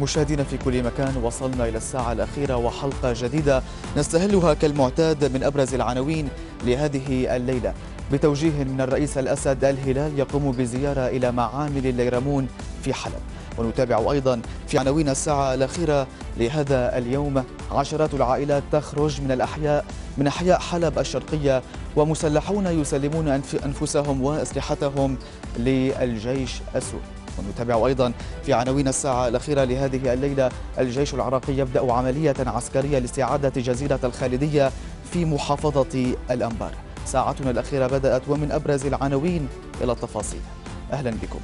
مشاهدينا في كل مكان وصلنا إلى الساعة الأخيرة وحلقة جديدة نستهلها كالمعتاد من أبرز العناوين لهذه الليلة بتوجيه من الرئيس الأسد الهلال يقوم بزيارة إلى معامل الليرمون في حلب ونتابع أيضا في عناوين الساعة الأخيرة لهذا اليوم عشرات العائلات تخرج من الأحياء من أحياء حلب الشرقية ومسلحون يسلمون أنفسهم وأسلحتهم للجيش السوري ونتابع أيضا في عناوين الساعة الأخيرة لهذه الليلة الجيش العراقي يبدأ عملية عسكرية لاستعادة جزيرة الخالدية في محافظة الأنبار ساعتنا الأخيرة بدأت ومن أبرز العناوين إلى التفاصيل أهلا بكم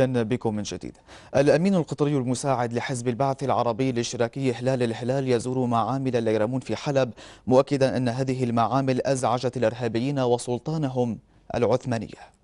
أهلا بكم من جديد الأمين القطري المساعد لحزب البعث العربي الاشتراكي هلال الهلال يزور معامل الليرمون في حلب مؤكدا أن هذه المعامل أزعجت الإرهابيين وسلطانهم العثمانيه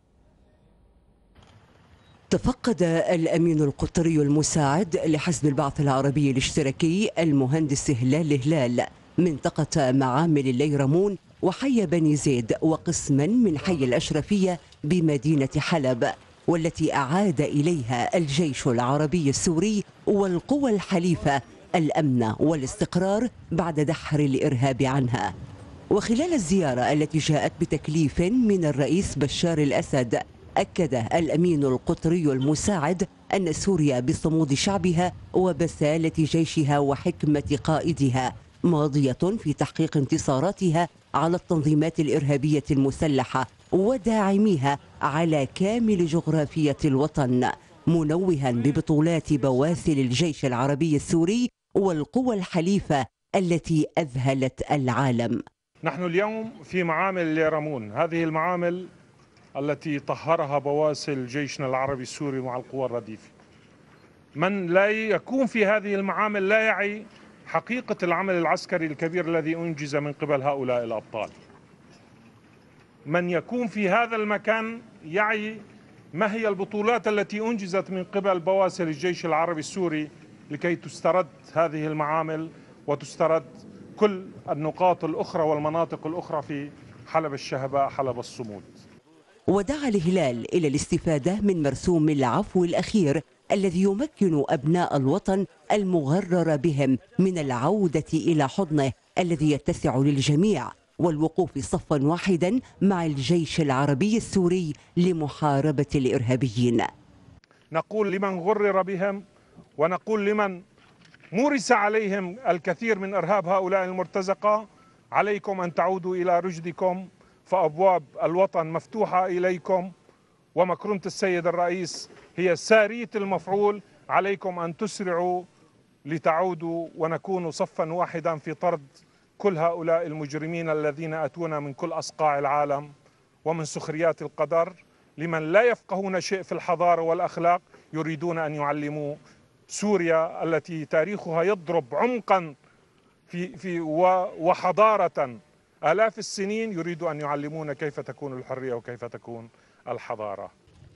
تفقد الأمين القطري المساعد لحزب البعث العربي الاشتراكي المهندس هلال الهلال منطقة معامل الليرمون وحي بني زيد وقسما من حي الأشرفية بمدينة حلب والتي أعاد إليها الجيش العربي السوري والقوى الحليفة الأمن والاستقرار بعد دحر الإرهاب عنها وخلال الزيارة التي جاءت بتكليف من الرئيس بشار الأسد أكد الأمين القطري المساعد أن سوريا بصمود شعبها وبسالة جيشها وحكمة قائدها ماضية في تحقيق انتصاراتها على التنظيمات الإرهابية المسلحة وداعميها على كامل جغرافية الوطن منوها ببطولات بواثل الجيش العربي السوري والقوى الحليفة التي أذهلت العالم نحن اليوم في معامل ليرامون هذه المعامل التي طهرها بواسل جيشنا العربي السوري مع القوى الرديفة من لا يكون في هذه المعامل لا يعي حقيقة العمل العسكري الكبير الذي أنجز من قبل هؤلاء الأبطال من يكون في هذا المكان يعي ما هي البطولات التي أنجزت من قبل بواسل الجيش العربي السوري لكي تسترد هذه المعامل وتسترد كل النقاط الأخرى والمناطق الأخرى في حلب الشهباء حلب الصمود ودعا الهلال إلى الاستفادة من مرسوم العفو الأخير الذي يمكن أبناء الوطن المغرر بهم من العودة إلى حضنه الذي يتسع للجميع والوقوف صفا واحدا مع الجيش العربي السوري لمحاربة الإرهابيين نقول لمن غرر بهم ونقول لمن مورس عليهم الكثير من إرهاب هؤلاء المرتزقة عليكم أن تعودوا إلى رشدكم فأبواب الوطن مفتوحة إليكم ومكرمة السيد الرئيس هي سارية المفعول عليكم أن تسرعوا لتعودوا ونكون صفا واحدا في طرد كل هؤلاء المجرمين الذين أتونا من كل أصقاع العالم ومن سخريات القدر لمن لا يفقهون شيء في الحضارة والأخلاق يريدون أن يعلموا سوريا التي تاريخها يضرب عمقا في في وحضارة آلاف السنين يريد أن يعلمون كيف تكون الحرية وكيف تكون الحضارة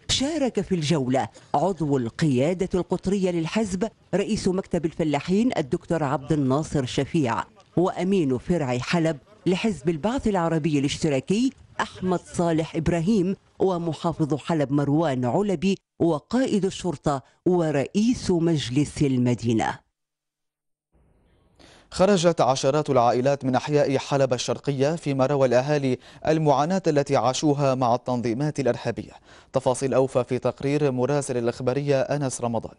شارك في الجولة عضو القيادة القطرية للحزب رئيس مكتب الفلاحين الدكتور عبد الناصر شفيع وأمين فرع حلب لحزب البعث العربي الاشتراكي أحمد صالح إبراهيم ومحافظ حلب مروان علبي وقائد الشرطة ورئيس مجلس المدينة خرجت عشرات العائلات من أحياء حلب الشرقية فيما روى الأهالي المعاناة التي عاشوها مع التنظيمات الإرهابية تفاصيل أوفى في تقرير مراسل الإخبارية أنس رمضان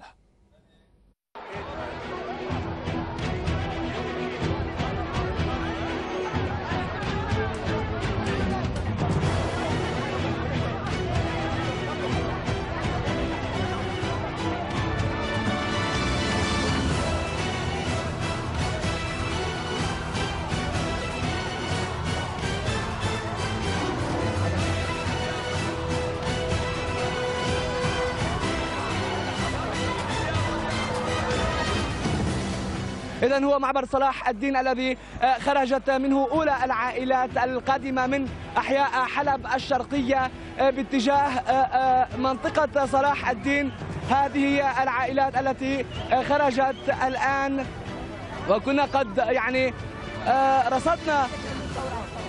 هو معبر صلاح الدين الذي آه، خرجت منه أولى العائلات القادمة من أحياء حلب الشرقية آه، باتجاه آه، منطقة صلاح الدين هذه هي العائلات التي خرجت الآن وكنا قد يعني رصدنا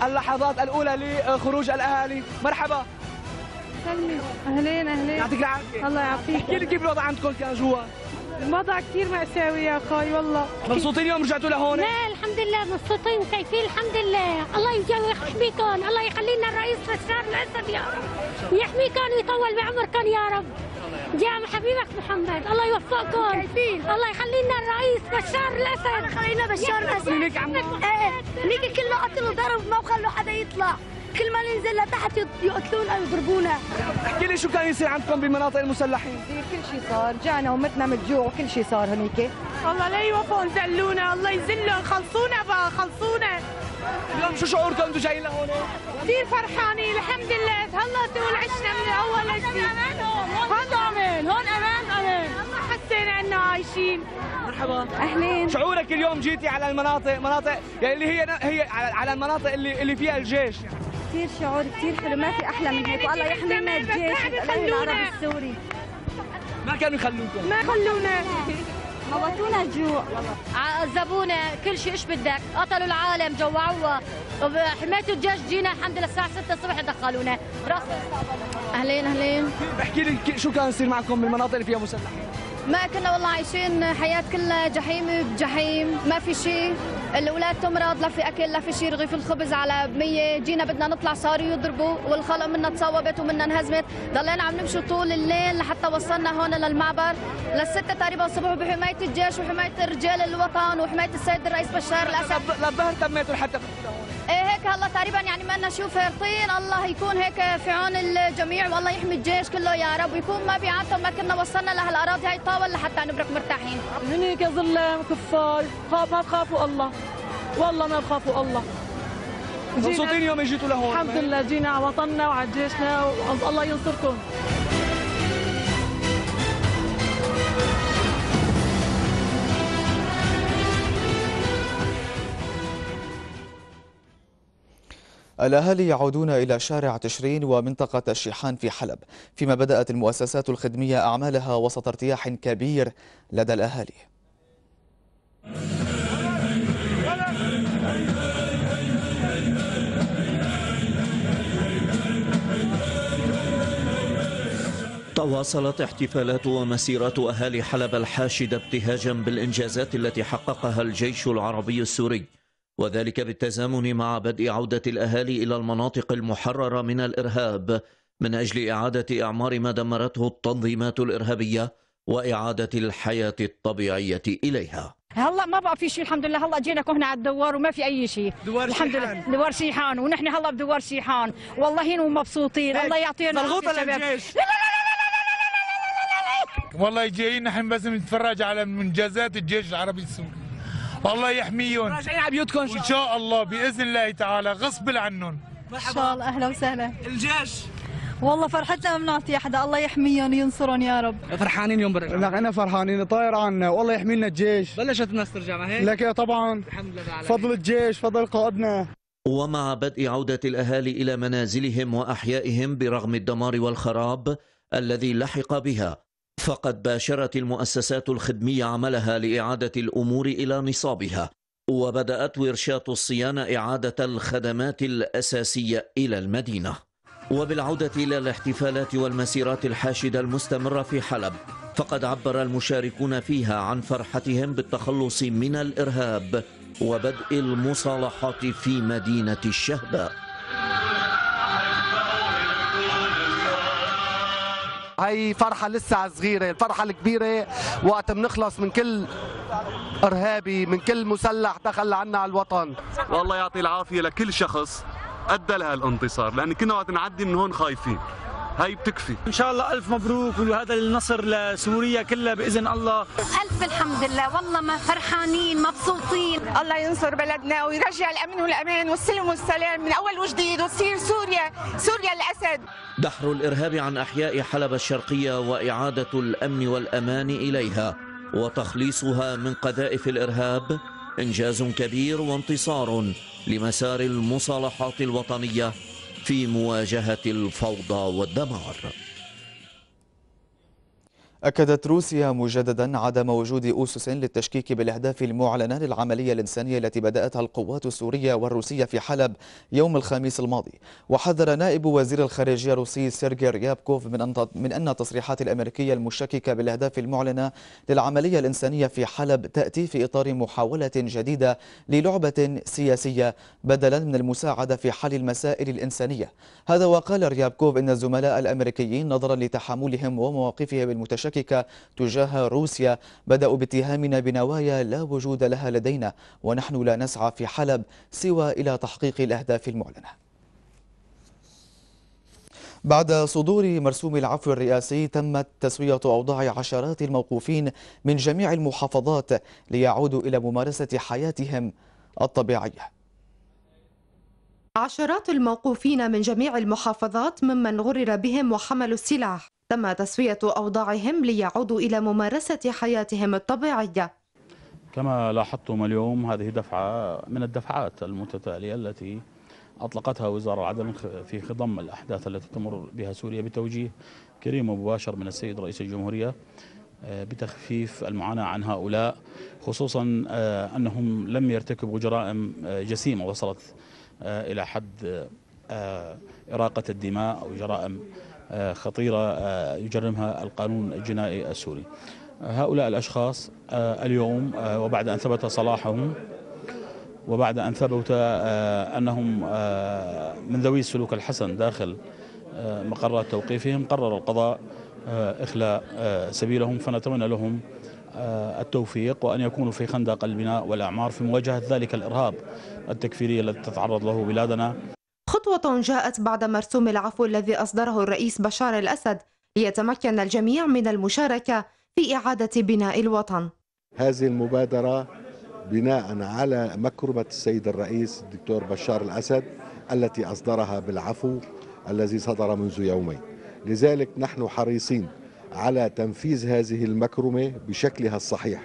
اللحظات الأولى لخروج الأهالي مرحبا سلمي أهلين أهلين يعطيك العافية الله يعافيك احكي لي كيف الوضع عندكم كان جوا الوضع كثير مأساوي يا خاي والله مبسوطين اليوم رجعتوا لهون؟ لا الحمد لله مبسوطين وكيفين الحمد لله الله يجوي ويحميكم الله يخلي لنا الرئيس بشار الأسد يا رب يحميكم ويطول بعمركم يا رب يا حبيبك محمد الله يوفقكم الله يخلي لنا الرئيس بشار الأسد الله يخلي لنا بشار الأسد إيه، إيه. ليك عمو ليك كله قتل وضرب ما وخلوا حدا يطلع كل ما ننزل لتحت يقتلونا ويضربونا احكي لي شو كان يصير عندكم بمناطق المسلحين كل شيء صار جانا ومتنا من الجوع وكل شيء صار هنيك الله لا يوفقهم زلونا الله يذلهم خلصونا بقى خلصونا اليوم شو شعوركم انتم جايين لهون؟ كثير فرحانين الحمد لله هلا طول عشنا من اول لجديد هون امان هون امان امان والله حسينا انه عايشين مرحبا اهلين شعورك اليوم جيتي على المناطق مناطق يعني اللي هي هي على المناطق اللي اللي فيها الجيش يعني. كثير شعور كثير حلو ما في احلى من هيك والله يحمينا لنا الجيش العربي السوري ما كانوا يخلوكم ما خلونا موتونا جوع عذبونا كل شيء ايش بدك قتلوا العالم جوعوها حمايه الجيش جينا الحمد لله الساعه 6 الصبح دخلونا راس اهلين اهلين احكي لي شو كان يصير معكم بالمناطق اللي فيها مسلحين ما كنا والله عايشين حياه كلها جحيم بجحيم ما في شيء الاولاد تمرض لا في اكل لا في شيء رغيف الخبز على 100 جينا بدنا نطلع صاروا يضربوا والخلق منا تصوبت ومنا انهزمت ضلينا عم نمشي طول الليل لحتى وصلنا هون للمعبر للستة تقريبا الصبح بحماية الجيش وحماية رجال الوطن وحماية السيد الرئيس بشار الاسد للظهر تميتوا لحتى هيك هلا تقريبا يعني ما نشوف طين الله يكون هيك في عون الجميع والله يحمي الجيش كله يا رب ويكون ما بيعاتهم ما كنا وصلنا لهالاراضي هاي طاول لحتى نبرك مرتاحين هنيك ظلام كفار خاف ما بخافوا الله والله ما بخافوا الله مبسوطين يوم اجيتوا لهون الحمد لله جينا على وطننا وعلى جيشنا الله ينصركم الأهالي يعودون إلى شارع تشرين ومنطقة الشيحان في حلب فيما بدأت المؤسسات الخدمية أعمالها وسط ارتياح كبير لدى الأهالي تواصلت احتفالات ومسيرات أهالي حلب الحاشدة ابتهاجا بالإنجازات التي حققها الجيش العربي السوري وذلك بالتزامن مع بدء عودة الأهالي إلى المناطق المحررة من الإرهاب من أجل إعادة إعمار ما دمرته التنظيمات الإرهابية وإعادة الحياة الطبيعية إليها هلا ما بقى في شيء الحمد لله هلا جينا هنا على الدوار وما في اي شيء دوار الحمد لله دوار سيحان ونحن هلا بدوار سيحان والله ومبسوطين الله يعطينا مضغوط للجيش لا لا لا والله جايين نحن بس نتفرج على منجزات الجيش العربي السوري الله يحميهم راجعين على بيوتكم ان شاء الله باذن الله تعالى غصب عنهم ان شاء الله اهلا وسهلا الجيش والله فرحتنا ما بنعطي حدا الله يحميهم وينصرهم يا رب فرحانين يوم برجع لك انا فرحانين طاير عنا والله يحمي لنا الجيش بلشت الناس ترجع ما هيك لك طبعا الحمد لله فضل الجيش فضل قائدنا ومع بدء عودة الأهالي إلى منازلهم وأحيائهم برغم الدمار والخراب الذي لحق بها فقد باشرت المؤسسات الخدمية عملها لإعادة الأمور إلى نصابها وبدأت ورشات الصيانة إعادة الخدمات الأساسية إلى المدينة وبالعودة إلى الاحتفالات والمسيرات الحاشدة المستمرة في حلب فقد عبر المشاركون فيها عن فرحتهم بالتخلص من الإرهاب وبدء المصالحات في مدينة الشهباء هي فرحه لسه صغيره الفرحه الكبيره وقت بنخلص من كل ارهابي من كل مسلح دخل عنا على الوطن والله يعطي العافيه لكل شخص ادى لها الانتصار لان كنا وقت نعدي من هون خايفين هاي بتكفي ان شاء الله الف مبروك وهذا النصر لسوريا كلها باذن الله الف الحمد لله والله ما فرحانين مبسوطين الله ينصر بلدنا ويرجع الامن والامان والسلم والسلام من اول وجديد وتصير سوريا سوريا الاسد دحر الارهاب عن احياء حلب الشرقيه واعاده الامن والامان اليها وتخليصها من قذائف الارهاب انجاز كبير وانتصار لمسار المصالحات الوطنيه في مواجهه الفوضى والدمار أكدت روسيا مجددا عدم وجود أسس للتشكيك بالأهداف المعلنة للعملية الإنسانية التي بدأتها القوات السورية والروسية في حلب يوم الخميس الماضي وحذر نائب وزير الخارجية الروسي سيرجي ريابكوف من أن من أن التصريحات الأمريكية المشككة بالأهداف المعلنة للعملية الإنسانية في حلب تأتي في إطار محاولة جديدة للعبة سياسية بدلا من المساعدة في حل المسائل الإنسانية هذا وقال ريابكوف إن الزملاء الأمريكيين نظرا لتحاملهم ومواقفهم المتشابهة المتشككة تجاه روسيا بدأوا باتهامنا بنوايا لا وجود لها لدينا ونحن لا نسعى في حلب سوى إلى تحقيق الأهداف المعلنة بعد صدور مرسوم العفو الرئاسي تمت تسوية أوضاع عشرات الموقوفين من جميع المحافظات ليعودوا إلى ممارسة حياتهم الطبيعية عشرات الموقوفين من جميع المحافظات ممن غرر بهم وحملوا السلاح تم تسوية أوضاعهم ليعودوا إلى ممارسة حياتهم الطبيعية كما لاحظتم اليوم هذه دفعة من الدفعات المتتالية التي أطلقتها وزارة العدل في خضم الأحداث التي تمر بها سوريا بتوجيه كريم مباشر من السيد رئيس الجمهورية آه، بتخفيف المعاناة عن هؤلاء خصوصا آه، أنهم لم يرتكبوا جرائم آه، جسيمة وصلت إلى حد إراقة الدماء أو جرائم آه، خطيرة آه، يجرمها القانون الجنائي السوري هؤلاء الأشخاص آه، اليوم وبعد أن ثبت صلاحهم وبعد أن ثبت أنهم من ذوي السلوك الحسن داخل مقرات توقيفهم قرر القضاء إخلاء سبيلهم فنتمنى لهم التوفيق وأن يكونوا في خندق البناء والأعمار في مواجهة ذلك الإرهاب التكفيري الذي تتعرض له بلادنا خطوة جاءت بعد مرسوم العفو الذي أصدره الرئيس بشار الأسد ليتمكن الجميع من المشاركة في إعادة بناء الوطن هذه المبادرة بناء على مكرمة السيد الرئيس الدكتور بشار الأسد التي أصدرها بالعفو الذي صدر منذ يومين لذلك نحن حريصين على تنفيذ هذه المكرمة بشكلها الصحيح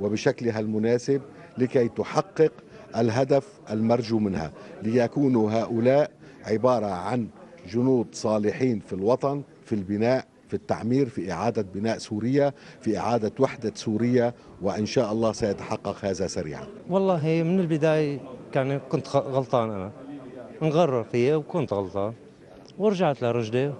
وبشكلها المناسب لكي تحقق الهدف المرجو منها ليكونوا هؤلاء عبارة عن جنود صالحين في الوطن في البناء في التعمير في إعادة بناء سوريا في إعادة وحدة سوريا وإن شاء الله سيتحقق هذا سريعا والله من البداية كان كنت غلطان أنا نغرر فيه وكنت غلطان ورجعت لرجلي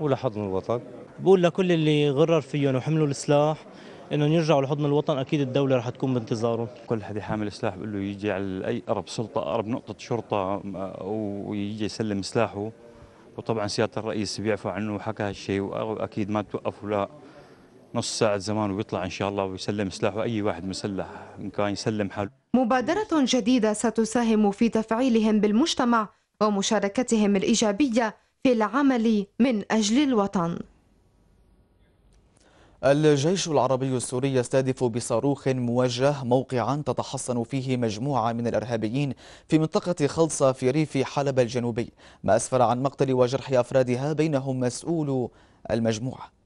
ولحضن الوطن بقول لكل اللي غرر فيهم وحملوا السلاح انهم يرجعوا لحضن الوطن اكيد الدوله رح تكون بانتظارهم كل حدا حامل سلاح بقول له يجي على اي قرب سلطه قرب نقطه شرطه ويجي يسلم سلاحه وطبعا سياده الرئيس بيعفو عنه وحكى هالشيء واكيد ما توقف ولا نص ساعة زمان ويطلع إن شاء الله ويسلم سلاحه أي واحد مسلح إن كان يسلم حاله مبادرة جديدة ستساهم في تفعيلهم بالمجتمع ومشاركتهم الإيجابية في العمل من أجل الوطن الجيش العربي السوري يستهدف بصاروخ موجه موقعا تتحصن فيه مجموعة من الإرهابيين في منطقة خلصة في ريف حلب الجنوبي ما أسفر عن مقتل وجرح أفرادها بينهم مسؤول المجموعة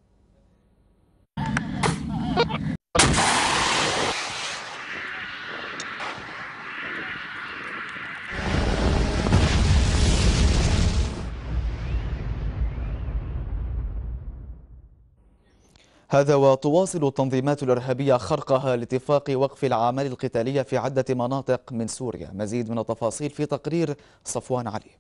هذا وتواصل التنظيمات الإرهابية خرقها لاتفاق وقف الأعمال القتالية في عدة مناطق من سوريا مزيد من التفاصيل في تقرير صفوان علي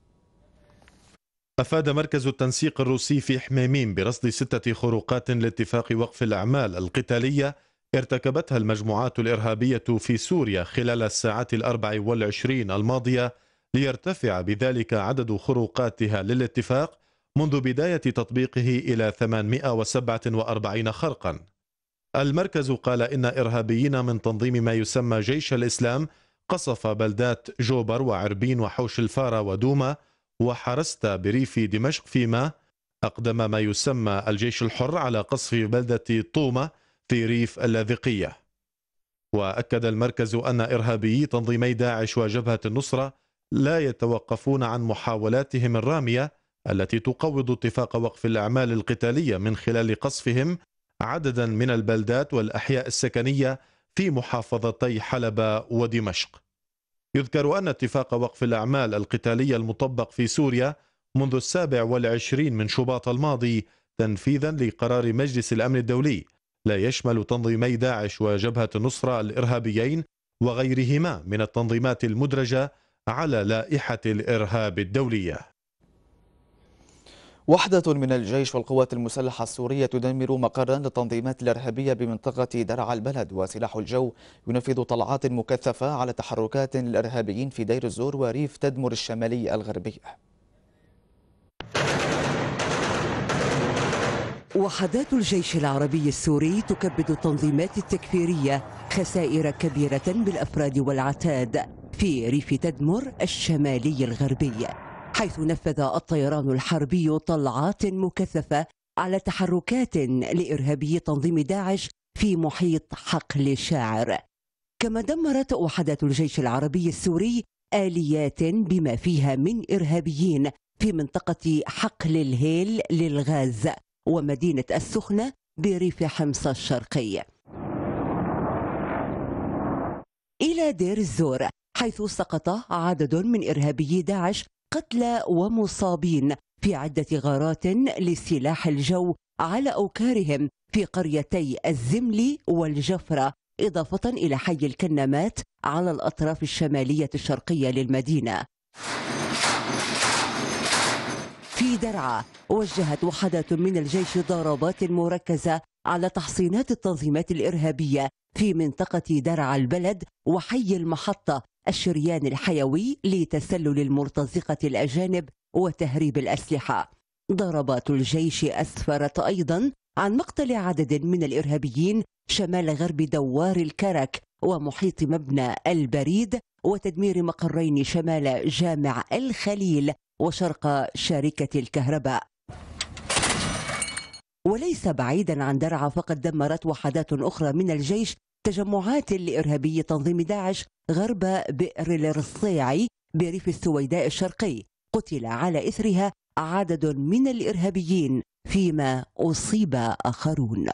أفاد مركز التنسيق الروسي في حميميم برصد ستة خروقات لاتفاق وقف الأعمال القتالية ارتكبتها المجموعات الإرهابية في سوريا خلال الساعات الأربع والعشرين الماضية ليرتفع بذلك عدد خروقاتها للاتفاق منذ بداية تطبيقه إلى 847 خرقا المركز قال إن إرهابيين من تنظيم ما يسمى جيش الإسلام قصف بلدات جوبر وعربين وحوش الفارة ودوما وحرست بريف دمشق فيما أقدم ما يسمى الجيش الحر على قصف بلدة طومة في ريف اللاذقية وأكد المركز أن إرهابيي تنظيمي داعش وجبهة النصرة لا يتوقفون عن محاولاتهم الرامية التي تقوض اتفاق وقف الأعمال القتالية من خلال قصفهم عددا من البلدات والأحياء السكنية في محافظتي حلب ودمشق يذكر أن اتفاق وقف الأعمال القتالية المطبق في سوريا منذ السابع والعشرين من شباط الماضي تنفيذا لقرار مجلس الأمن الدولي لا يشمل تنظيمي داعش وجبهة النصرة الإرهابيين وغيرهما من التنظيمات المدرجة على لائحة الإرهاب الدولية وحدة من الجيش والقوات المسلحة السورية تدمر مقرا للتنظيمات الإرهابية بمنطقة درع البلد وسلاح الجو ينفذ طلعات مكثفة على تحركات الإرهابيين في دير الزور وريف تدمر الشمالي الغربي وحدات الجيش العربي السوري تكبد التنظيمات التكفيرية خسائر كبيرة بالأفراد والعتاد في ريف تدمر الشمالي الغربي حيث نفذ الطيران الحربي طلعات مكثفة على تحركات لإرهابي تنظيم داعش في محيط حقل الشاعر كما دمرت وحدات الجيش العربي السوري آليات بما فيها من إرهابيين في منطقة حقل الهيل للغاز ومدينة السخنة بريف حمص الشرقي إلى دير الزور حيث سقط عدد من إرهابيي داعش قتلى ومصابين في عدة غارات لسلاح الجو على أوكارهم في قريتي الزملي والجفرة إضافة إلى حي الكنمات على الأطراف الشمالية الشرقية للمدينة في درعا وجهت وحدة من الجيش ضربات مركزة على تحصينات التنظيمات الإرهابية في منطقة درعا البلد وحي المحطة الشريان الحيوي لتسلل المرتزقة الأجانب وتهريب الأسلحة ضربات الجيش أسفرت أيضا عن مقتل عدد من الإرهابيين شمال غرب دوار الكرك ومحيط مبنى البريد وتدمير مقرين شمال جامع الخليل وشرق شركة الكهرباء وليس بعيدا عن درعا فقد دمرت وحدات أخرى من الجيش تجمعات لإرهابي تنظيم داعش غرب بئر الرصيعي بريف السويداء الشرقي قتل على إثرها عدد من الإرهابيين فيما أصيب آخرون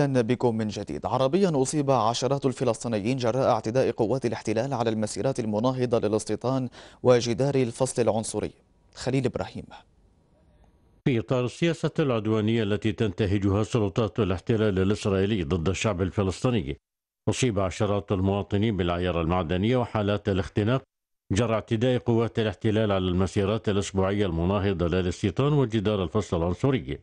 أهلا بكم من جديد عربيا أصيب عشرات الفلسطينيين جراء اعتداء قوات الاحتلال على المسيرات المناهضة للاستيطان وجدار الفصل العنصري خليل إبراهيم في إطار السياسة العدوانية التي تنتهجها سلطات الاحتلال الإسرائيلي ضد الشعب الفلسطيني أصيب عشرات المواطنين بالعيارة المعدنية وحالات الاختناق جرى اعتداء قوات الاحتلال على المسيرات الأسبوعية المناهضة للاستيطان وجدار الفصل العنصري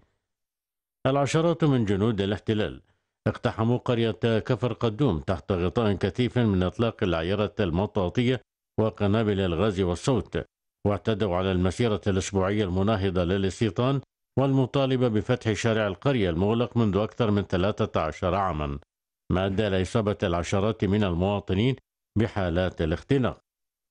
العشرات من جنود الاحتلال اقتحموا قرية كفر قدوم تحت غطاء كثيف من اطلاق العيرة المطاطية وقنابل الغاز والصوت واعتدوا على المسيرة الأسبوعية المناهضة للاستيطان والمطالبة بفتح شارع القرية المغلق منذ أكثر من 13 عاما ما أدى إلى إصابة العشرات من المواطنين بحالات الاختناق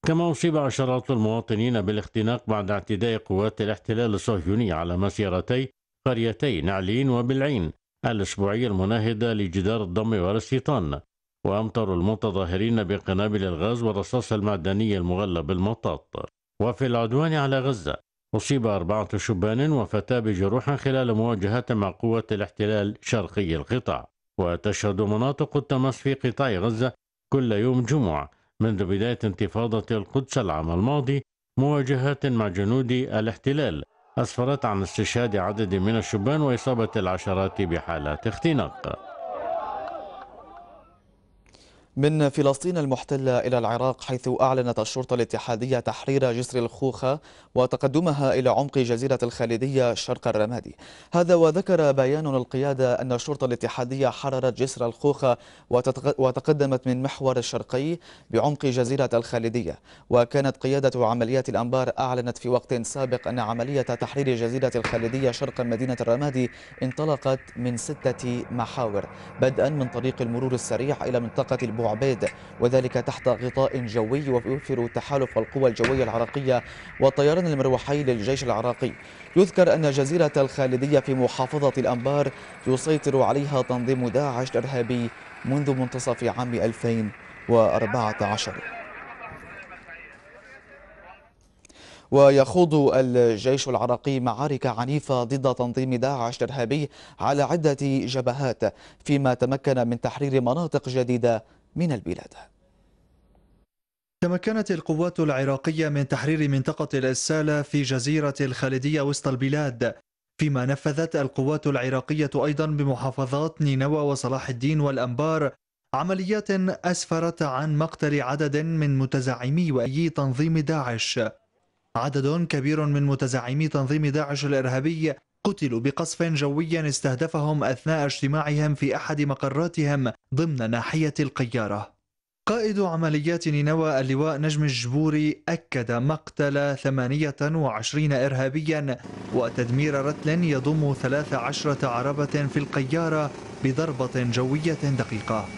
كما أصيب عشرات المواطنين بالاختناق بعد اعتداء قوات الاحتلال الصهيوني على مسيرتي قريتي نعلين وبلعين الأسبوعية المناهدة لجدار الضم والاستيطان وأمطر المتظاهرين بقنابل الغاز والرصاص المعدنية المغلى بالمطاط وفي العدوان على غزة أصيب أربعة شبان وفتاة بجروح خلال مواجهة مع قوة الاحتلال شرقي القطاع وتشهد مناطق التماس في قطاع غزة كل يوم جمعة منذ بداية انتفاضة القدس العام الماضي مواجهات مع جنود الاحتلال أسفرت عن استشهاد عدد من الشبان وإصابة العشرات بحالات اختناق من فلسطين المحتلة إلى العراق حيث أعلنت الشرطة الاتحادية تحرير جسر الخوخة وتقدمها إلى عمق جزيرة الخالدية شرق الرمادي هذا وذكر بيان القيادة أن الشرطة الاتحادية حررت جسر الخوخة وتقدمت من محور الشرقي بعمق جزيرة الخالدية وكانت قيادة عمليات الأنبار أعلنت في وقت سابق أن عملية تحرير جزيرة الخالدية شرق مدينة الرمادي انطلقت من ستة محاور بدءا من طريق المرور السريع إلى منطقة البوع عبيد وذلك تحت غطاء جوي ويوفر تحالف القوى الجوية العراقية والطيران المروحي للجيش العراقي يذكر أن جزيرة الخالدية في محافظة الأنبار يسيطر عليها تنظيم داعش الإرهابي منذ منتصف عام 2014 ويخوض الجيش العراقي معارك عنيفة ضد تنظيم داعش الإرهابي على عدة جبهات فيما تمكن من تحرير مناطق جديدة من البلاد تمكنت القوات العراقية من تحرير منطقة الإسالة في جزيرة الخالدية وسط البلاد فيما نفذت القوات العراقية أيضا بمحافظات نينوى وصلاح الدين والأنبار عمليات أسفرت عن مقتل عدد من متزعمي وأي تنظيم داعش عدد كبير من متزعمي تنظيم داعش الإرهابي قتلوا بقصف جوي استهدفهم أثناء اجتماعهم في أحد مقراتهم ضمن ناحية القيارة قائد عمليات نينوى اللواء نجم الجبوري أكد مقتل 28 إرهابيا وتدمير رتل يضم 13 عربة في القيارة بضربة جوية دقيقة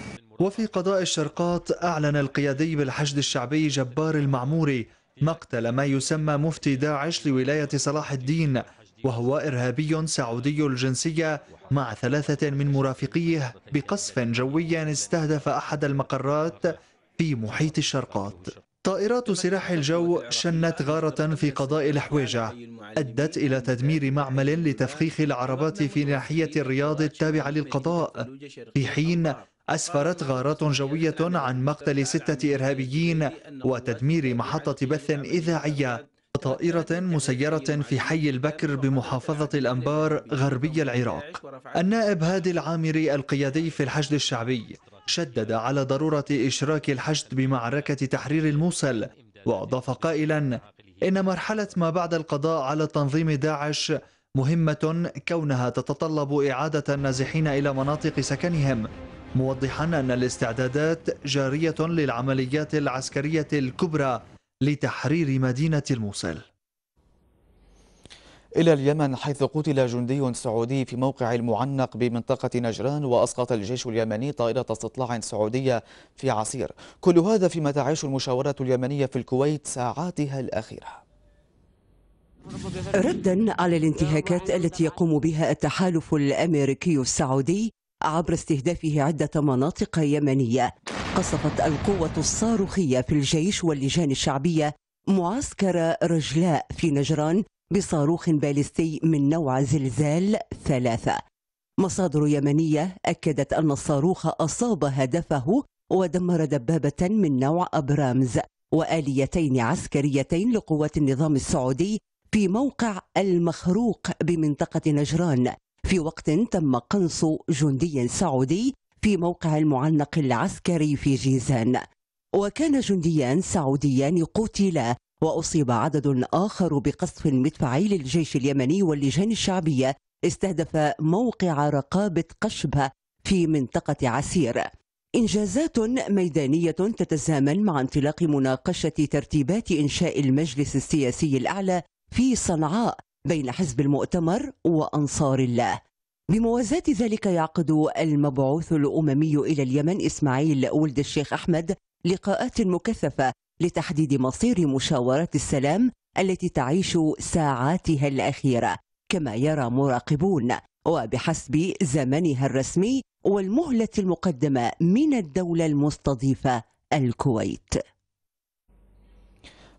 وفي قضاء الشرقات أعلن القيادي بالحشد الشعبي جبار المعموري مقتل ما يسمى مفتي داعش لولاية صلاح الدين وهو إرهابي سعودي الجنسية مع ثلاثة من مرافقيه بقصف جوي استهدف أحد المقرات في محيط الشرقات طائرات سلاح الجو شنت غارة في قضاء الحويجة أدت إلى تدمير معمل لتفخيخ العربات في ناحية الرياض التابعة للقضاء في حين أسفرت غارات جوية عن مقتل ستة إرهابيين وتدمير محطة بث إذاعية طائرة مسيرة في حي البكر بمحافظة الأنبار غربي العراق النائب هادي العامري القيادي في الحشد الشعبي شدد على ضرورة إشراك الحشد بمعركة تحرير الموصل وأضاف قائلا إن مرحلة ما بعد القضاء على تنظيم داعش مهمة كونها تتطلب إعادة النازحين إلى مناطق سكنهم موضحا أن الاستعدادات جارية للعمليات العسكرية الكبرى لتحرير مدينة الموصل إلى اليمن حيث قتل جندي سعودي في موقع المعنق بمنطقة نجران وأسقط الجيش اليمني طائرة استطلاع سعودية في عسير كل هذا فيما تعيش المشاورة اليمنية في الكويت ساعاتها الأخيرة ردا على الانتهاكات التي يقوم بها التحالف الأمريكي السعودي عبر استهدافه عدة مناطق يمنية قصفت القوة الصاروخية في الجيش واللجان الشعبية معسكر رجلاء في نجران بصاروخ باليستي من نوع زلزال ثلاثة مصادر يمنية أكدت أن الصاروخ أصاب هدفه ودمر دبابة من نوع أبرامز وآليتين عسكريتين لقوات النظام السعودي في موقع المخروق بمنطقة نجران في وقت تم قنص جندي سعودي في موقع المعلق العسكري في جيزان وكان جنديان سعوديان قتلا وأصيب عدد آخر بقصف مدفعي للجيش اليمني واللجان الشعبية استهدف موقع رقابة قشبة في منطقة عسير إنجازات ميدانية تتزامن مع انطلاق مناقشة ترتيبات إنشاء المجلس السياسي الأعلى في صنعاء بين حزب المؤتمر وأنصار الله بموازاة ذلك يعقد المبعوث الأممي إلى اليمن إسماعيل ولد الشيخ أحمد لقاءات مكثفة لتحديد مصير مشاورات السلام التي تعيش ساعاتها الأخيرة كما يرى مراقبون وبحسب زمنها الرسمي والمهلة المقدمة من الدولة المستضيفة الكويت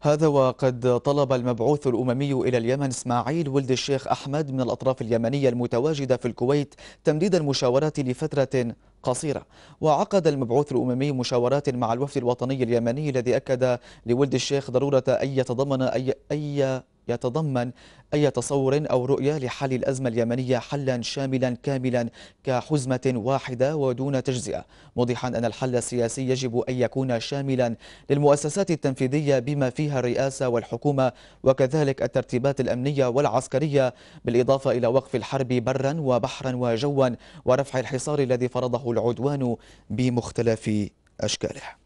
هذا وقد طلب المبعوث الأممي إلى اليمن إسماعيل ولد الشيخ أحمد من الأطراف اليمنية المتواجدة في الكويت تمديد المشاورات لفترة قصيرة وعقد المبعوث الأممي مشاورات مع الوفد الوطني اليمني الذي أكد لولد الشيخ ضرورة أن يتضمن أي, أي يتضمن أي تصور أو رؤية لحل الأزمة اليمنية حلا شاملا كاملا كحزمة واحدة ودون تجزئة موضحا أن الحل السياسي يجب أن يكون شاملا للمؤسسات التنفيذية بما فيها الرئاسة والحكومة وكذلك الترتيبات الأمنية والعسكرية بالإضافة إلى وقف الحرب برا وبحرا وجوا ورفع الحصار الذي فرضه العدوان بمختلف أشكاله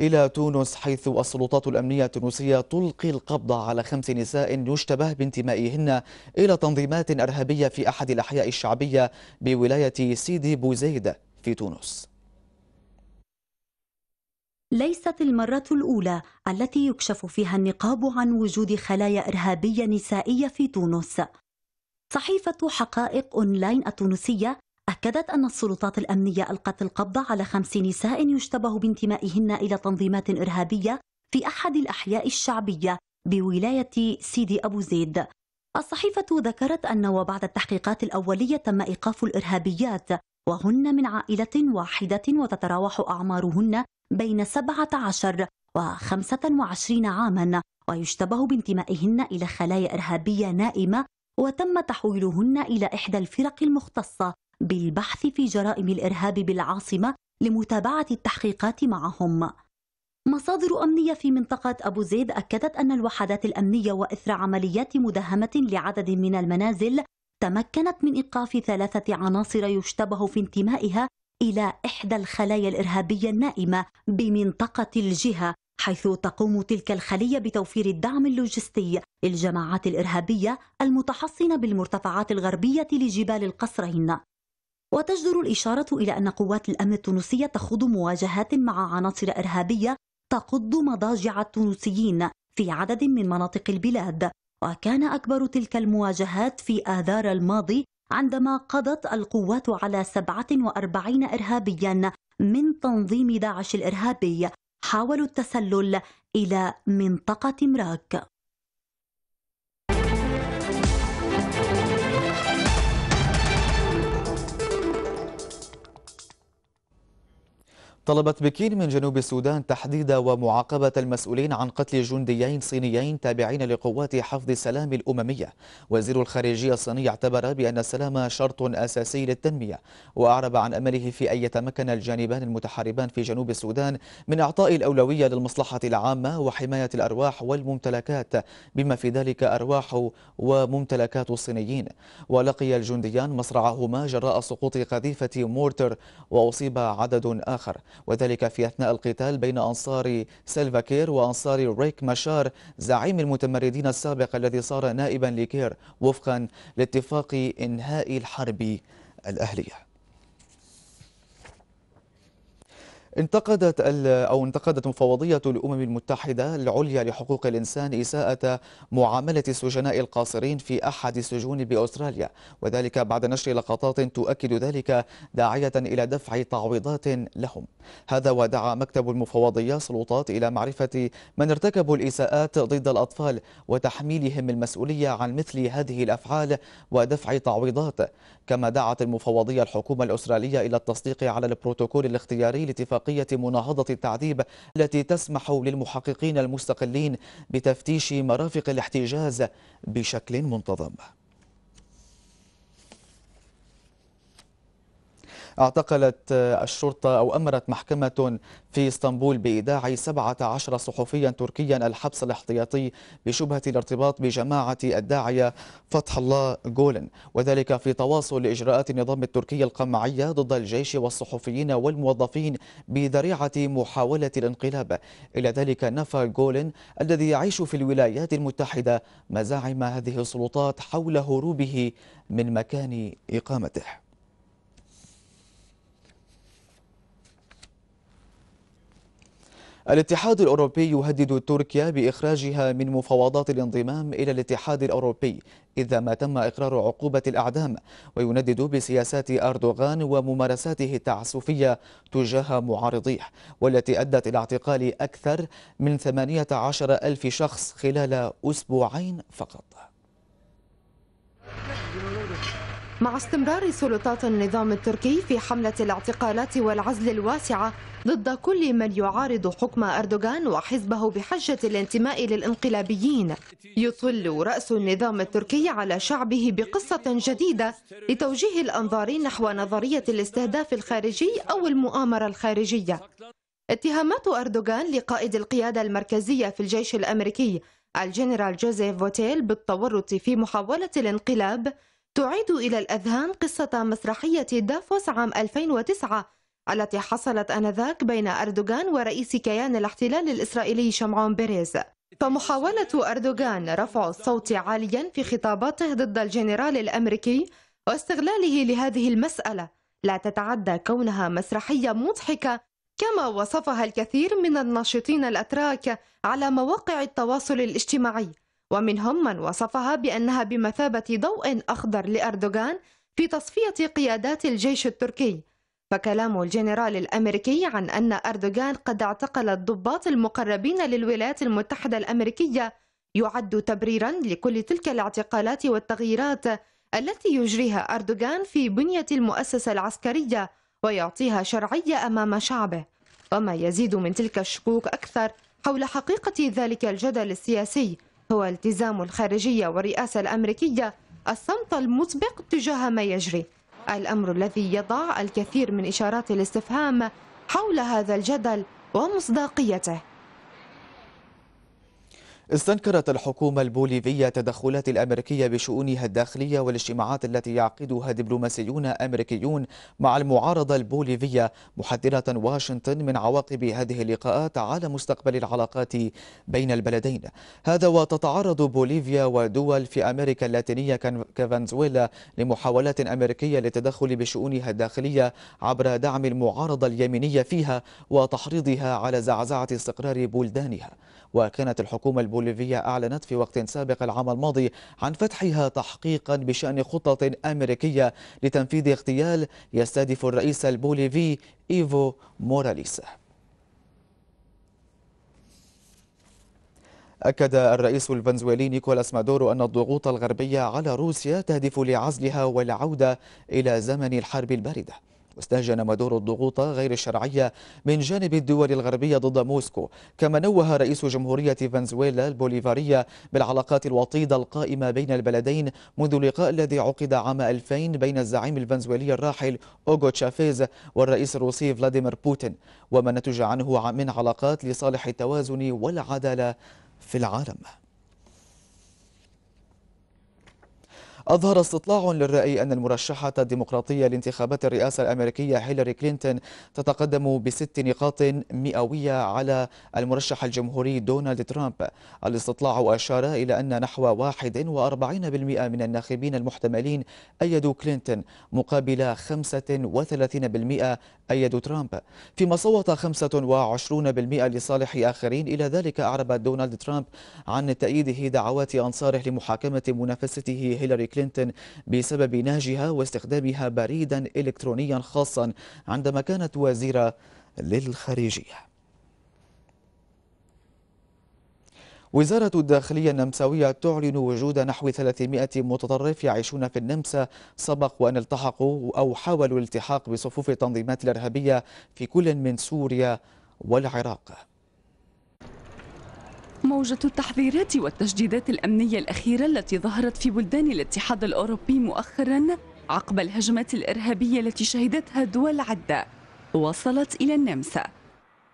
إلى تونس حيث السلطات الأمنية التونسية تلقي القبض على خمس نساء يشتبه بانتمائهن إلى تنظيمات إرهابية في أحد الأحياء الشعبية بولاية سيدي بوزيد في تونس ليست المرة الأولى التي يكشف فيها النقاب عن وجود خلايا إرهابية نسائية في تونس صحيفة حقائق أونلاين التونسية أكدت أن السلطات الأمنية ألقت القبض على خمس نساء يشتبه بانتمائهن إلى تنظيمات إرهابية في أحد الأحياء الشعبية بولاية سيدي أبو زيد الصحيفة ذكرت أن وبعد التحقيقات الأولية تم إيقاف الإرهابيات وهن من عائلة واحدة وتتراوح أعمارهن بين 17 و 25 عاما ويشتبه بانتمائهن إلى خلايا إرهابية نائمة وتم تحويلهن إلى إحدى الفرق المختصة بالبحث في جرائم الإرهاب بالعاصمة لمتابعة التحقيقات معهم مصادر أمنية في منطقة أبو زيد أكدت أن الوحدات الأمنية وإثر عمليات مداهمة لعدد من المنازل تمكنت من إيقاف ثلاثة عناصر يشتبه في انتمائها إلى إحدى الخلايا الإرهابية النائمة بمنطقة الجهة حيث تقوم تلك الخلية بتوفير الدعم اللوجستي للجماعات الإرهابية المتحصنة بالمرتفعات الغربية لجبال القصرين وتجدر الإشارة إلى أن قوات الأمن التونسية تخوض مواجهات مع عناصر إرهابية تقض مضاجع التونسيين في عدد من مناطق البلاد وكان أكبر تلك المواجهات في آذار الماضي عندما قضت القوات على 47 إرهابيا من تنظيم داعش الإرهابي حاولوا التسلل إلى منطقة مراك طلبت بكين من جنوب السودان تحديد ومعاقبة المسؤولين عن قتل جنديين صينيين تابعين لقوات حفظ السلام الأممية وزير الخارجية الصيني اعتبر بأن السلام شرط أساسي للتنمية وأعرب عن أمله في أن يتمكن الجانبان المتحاربان في جنوب السودان من إعطاء الأولوية للمصلحة العامة وحماية الأرواح والممتلكات بما في ذلك أرواح وممتلكات الصينيين ولقي الجنديان مصرعهما جراء سقوط قذيفة مورتر وأصيب عدد آخر وذلك في أثناء القتال بين أنصار سيلفا كير وأنصار ريك مشار زعيم المتمردين السابق الذي صار نائبا لكير وفقا لاتفاق إنهاء الحرب الأهلية انتقدت او انتقدت مفوضيه الامم المتحده العليا لحقوق الانسان اساءه معامله السجناء القاصرين في احد السجون باستراليا وذلك بعد نشر لقطات تؤكد ذلك داعيه الى دفع تعويضات لهم هذا ودعا مكتب المفوضيه سلطات الى معرفه من ارتكبوا الاساءات ضد الاطفال وتحميلهم المسؤوليه عن مثل هذه الافعال ودفع تعويضات كما دعت المفوضيه الحكومه الاستراليه الى التصديق على البروتوكول الاختياري لاتفاق اتفاقية مناهضة التعذيب التي تسمح للمحققين المستقلين بتفتيش مرافق الاحتجاز بشكل منتظم اعتقلت آه، الشرطة أو أمرت محكمة في اسطنبول بإيداع 17 صحفيا تركيا الحبس الاحتياطي بشبهة الارتباط بجماعة الداعية فتح الله جولن وذلك في تواصل إجراءات النظام التركي القمعية ضد الجيش والصحفيين والموظفين بذريعة محاولة الانقلاب إلى ذلك نفى جولن الذي يعيش في الولايات المتحدة مزاعم هذه السلطات حول هروبه من مكان إقامته الاتحاد الأوروبي يهدد تركيا بإخراجها من مفاوضات الانضمام إلى الاتحاد الأوروبي إذا ما تم إقرار عقوبة الأعدام ويندد بسياسات أردوغان وممارساته التعسفية تجاه معارضيه والتي أدت إلى اعتقال أكثر من 18 ألف شخص خلال أسبوعين فقط مع استمرار سلطات النظام التركي في حملة الاعتقالات والعزل الواسعة ضد كل من يعارض حكم أردوغان وحزبه بحجة الانتماء للانقلابيين يطل رأس النظام التركي على شعبه بقصة جديدة لتوجيه الأنظار نحو نظرية الاستهداف الخارجي أو المؤامرة الخارجية اتهامات أردوغان لقائد القيادة المركزية في الجيش الأمريكي الجنرال جوزيف فوتيل بالتورط في محاولة الانقلاب تعيد إلى الأذهان قصة مسرحية دافوس عام 2009 التي حصلت آنذاك بين أردوغان ورئيس كيان الاحتلال الإسرائيلي شمعون بيريز فمحاولة أردوغان رفع الصوت عاليا في خطاباته ضد الجنرال الأمريكي واستغلاله لهذه المسألة لا تتعدى كونها مسرحية مضحكة كما وصفها الكثير من الناشطين الأتراك على مواقع التواصل الاجتماعي ومنهم من وصفها بأنها بمثابة ضوء أخضر لأردوغان في تصفية قيادات الجيش التركي فكلام الجنرال الأمريكي عن أن أردوغان قد اعتقل الضباط المقربين للولايات المتحدة الأمريكية يعد تبريرا لكل تلك الاعتقالات والتغييرات التي يجريها أردوغان في بنية المؤسسة العسكرية ويعطيها شرعية أمام شعبه وما يزيد من تلك الشكوك أكثر حول حقيقة ذلك الجدل السياسي هو التزام الخارجية والرئاسة الأمريكية الصمت المسبق تجاه ما يجري الأمر الذي يضع الكثير من إشارات الاستفهام حول هذا الجدل ومصداقيته استنكرت الحكومة البوليفية تدخلات الأمريكية بشؤونها الداخلية والاجتماعات التي يعقدها دبلوماسيون أمريكيون مع المعارضة البوليفية محذرة واشنطن من عواقب هذه اللقاءات على مستقبل العلاقات بين البلدين هذا وتتعرض بوليفيا ودول في أمريكا اللاتينية كفنزويلا لمحاولات أمريكية للتدخل بشؤونها الداخلية عبر دعم المعارضة اليمينية فيها وتحريضها على زعزعة استقرار بلدانها وكانت الحكومة البوليفية أعلنت في وقت سابق العام الماضي عن فتحها تحقيقا بشأن خطة أمريكية لتنفيذ اغتيال يستهدف الرئيس البوليفي إيفو موراليس أكد الرئيس الفنزويلي نيكولاس مادورو أن الضغوط الغربية على روسيا تهدف لعزلها والعودة إلى زمن الحرب الباردة واستهجن مادورو الضغوط غير الشرعية من جانب الدول الغربية ضد موسكو كما نوه رئيس جمهورية فنزويلا البوليفارية بالعلاقات الوطيدة القائمة بين البلدين منذ اللقاء الذي عقد عام 2000 بين الزعيم الفنزويلي الراحل أوغو تشافيز والرئيس الروسي فلاديمير بوتين وما نتج عنه من علاقات لصالح التوازن والعدالة في العالم أظهر استطلاع للرأي أن المرشحة الديمقراطية لانتخابات الرئاسة الأمريكية هيلاري كلينتون تتقدم بست نقاط مئوية على المرشح الجمهوري دونالد ترامب الاستطلاع أشار إلى أن نحو 41% من الناخبين المحتملين أيدوا كلينتون مقابل 35% أيدوا ترامب فيما صوت 25% لصالح آخرين إلى ذلك أعرب دونالد ترامب عن تأييده دعوات أنصاره لمحاكمة منافسته هيلاري كلينتون بسبب نهجها واستخدامها بريدا إلكترونيا خاصا عندما كانت وزيرة للخارجية وزارة الداخلية النمساوية تعلن وجود نحو 300 متطرف يعيشون في النمسا سبق وأن التحقوا أو حاولوا الالتحاق بصفوف التنظيمات الإرهابية في كل من سوريا والعراق موجة التحذيرات والتشديدات الأمنية الأخيرة التي ظهرت في بلدان الاتحاد الأوروبي مؤخرا عقب الهجمات الإرهابية التي شهدتها دول عدة وصلت إلى النمسا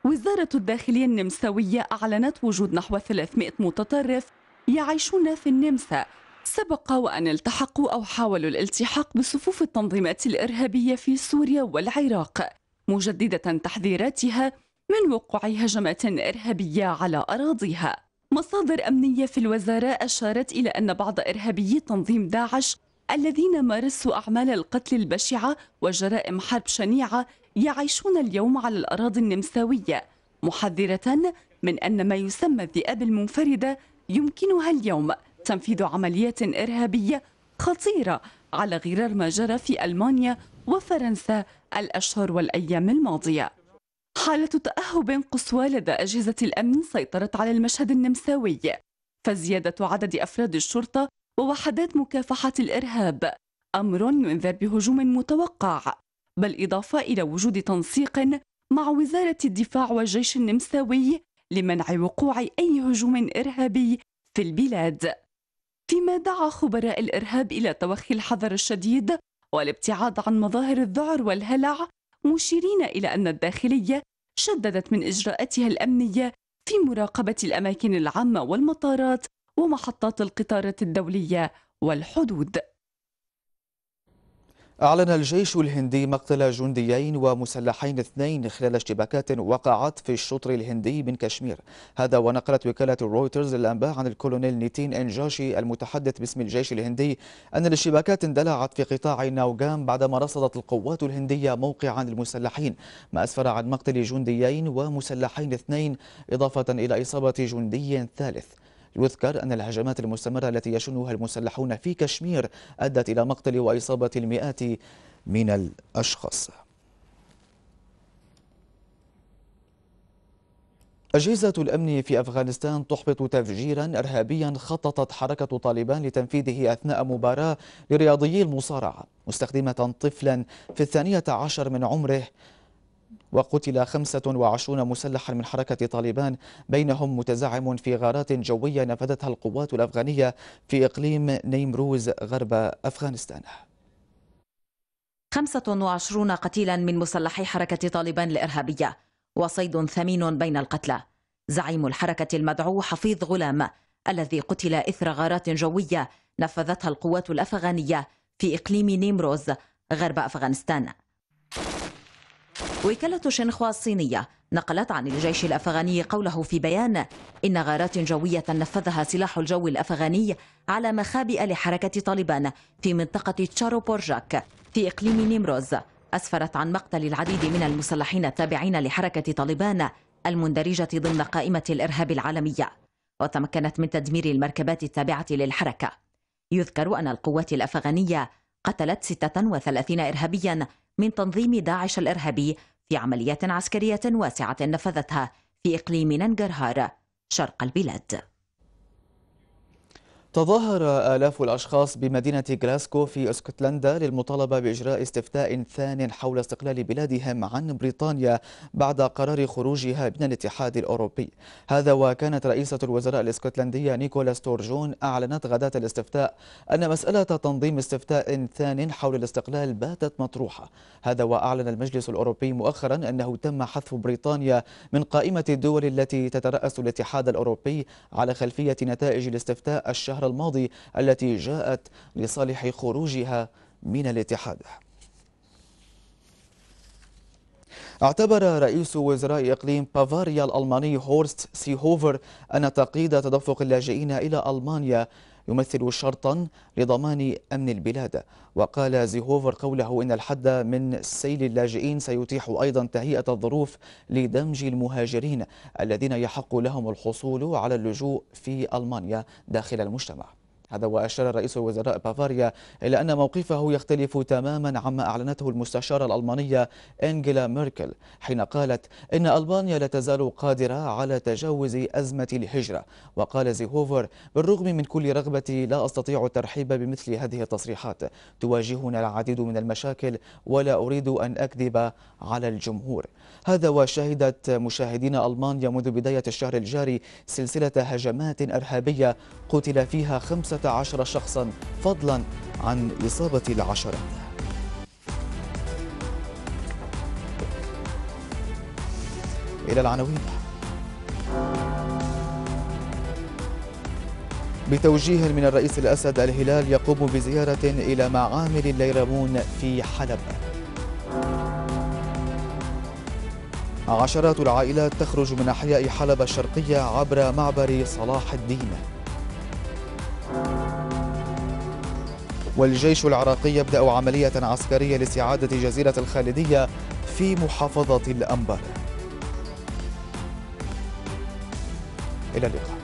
وزارة الداخلية النمساوية أعلنت وجود نحو 300 متطرف يعيشون في النمسا سبق وأن التحقوا أو حاولوا الالتحاق بصفوف التنظيمات الإرهابية في سوريا والعراق مجددة تحذيراتها من وقوع هجمات إرهابية على أراضيها مصادر أمنية في الوزارة أشارت إلى أن بعض إرهابيي تنظيم داعش الذين مارسوا أعمال القتل البشعة وجرائم حرب شنيعة يعيشون اليوم على الأراضي النمساوية محذرة من أن ما يسمى الذئاب المنفردة يمكنها اليوم تنفيذ عمليات إرهابية خطيرة على غرار ما جرى في ألمانيا وفرنسا الأشهر والأيام الماضية حالة تأهب قصوى لدى أجهزة الأمن سيطرت على المشهد النمساوي فزيادة عدد أفراد الشرطة ووحدات مكافحة الإرهاب أمر ينذر بهجوم متوقع بالإضافة إلى وجود تنسيق مع وزارة الدفاع والجيش النمساوي لمنع وقوع أي هجوم إرهابي في البلاد فيما دعا خبراء الإرهاب إلى توخي الحذر الشديد والابتعاد عن مظاهر الذعر والهلع مشيرين إلى أن الداخلية شددت من إجراءاتها الأمنية في مراقبة الأماكن العامة والمطارات ومحطات القطارات الدولية والحدود أعلن الجيش الهندي مقتل جنديين ومسلحين اثنين خلال اشتباكات وقعت في الشطر الهندي من كشمير هذا ونقلت وكالة رويترز الأنباء عن الكولونيل نيتين إنجاشي المتحدث باسم الجيش الهندي أن الاشتباكات اندلعت في قطاع ناوغام بعدما رصدت القوات الهندية موقعا للمسلحين ما أسفر عن مقتل جنديين ومسلحين اثنين إضافة إلى إصابة جندي ثالث يذكر أن الهجمات المستمرة التي يشنها المسلحون في كشمير أدت إلى مقتل وإصابة المئات من الأشخاص أجهزة الأمن في أفغانستان تحبط تفجيرا إرهابيا خططت حركة طالبان لتنفيذه أثناء مباراة لرياضيي المصارعة مستخدمة طفلا في الثانية عشر من عمره وقتل 25 مسلحا من حركة طالبان بينهم متزعم في غارات جوية نفذتها القوات الأفغانية في إقليم نيمروز غرب أفغانستان 25 قتيلا من مسلحي حركة طالبان الإرهابية وصيد ثمين بين القتلى زعيم الحركة المدعو حفيظ غلام الذي قتل إثر غارات جوية نفذتها القوات الأفغانية في إقليم نيمروز غرب أفغانستان وكالة شنخوا الصينية نقلت عن الجيش الأفغاني قوله في بيان إن غارات جوية نفذها سلاح الجو الأفغاني على مخابئ لحركة طالبان في منطقة تشارو بورجاك في إقليم نمروز أسفرت عن مقتل العديد من المسلحين التابعين لحركة طالبان المندرجة ضمن قائمة الإرهاب العالمية وتمكنت من تدمير المركبات التابعة للحركة يذكر أن القوات الأفغانية قتلت 36 إرهابيا من تنظيم داعش الإرهابي في عمليات عسكرية واسعة نفذتها في إقليم ننجرهار شرق البلاد تظاهر آلاف الأشخاص بمدينة غلاسكو في اسكتلندا للمطالبة بإجراء استفتاء ثان حول استقلال بلادهم عن بريطانيا بعد قرار خروجها من الاتحاد الأوروبي هذا وكانت رئيسة الوزراء الاسكتلندية نيكولا ستورجون أعلنت غداة الاستفتاء أن مسألة تنظيم استفتاء ثان حول الاستقلال باتت مطروحة هذا وأعلن المجلس الأوروبي مؤخرا أنه تم حذف بريطانيا من قائمة الدول التي تترأس الاتحاد الأوروبي على خلفية نتائج الاستفتاء الشهر الشهر الماضي التي جاءت لصالح خروجها من الاتحاد اعتبر رئيس وزراء إقليم بافاريا الألماني هورست سيهوفر أن تقييد تدفق اللاجئين إلى ألمانيا يمثل شرطا لضمان أمن البلاد وقال زيهوفر قوله إن الحد من سيل اللاجئين سيتيح أيضا تهيئة الظروف لدمج المهاجرين الذين يحق لهم الحصول على اللجوء في ألمانيا داخل المجتمع هذا وأشار رئيس وزراء بافاريا إلى أن موقفه يختلف تماما عما أعلنته المستشارة الألمانية أنجيلا ميركل حين قالت إن ألبانيا لا تزال قادرة على تجاوز أزمة الهجرة وقال زيهوفر بالرغم من كل رغبتي لا أستطيع الترحيب بمثل هذه التصريحات تواجهنا العديد من المشاكل ولا أريد أن أكذب على الجمهور هذا وشهدت مشاهدين ألمانيا منذ بداية الشهر الجاري سلسلة هجمات إرهابية قتل فيها خمسة عشر شخصا فضلا عن إصابة العشرات إلى العناوين بتوجيه من الرئيس الأسد الهلال يقوم بزيارة إلى معامل الليرمون في حلب عشرات العائلات تخرج من أحياء حلب الشرقية عبر معبر صلاح الدين والجيش العراقي يبدأ عملية عسكرية لاستعادة جزيرة الخالدية في محافظة الأنبار إلى اللقاء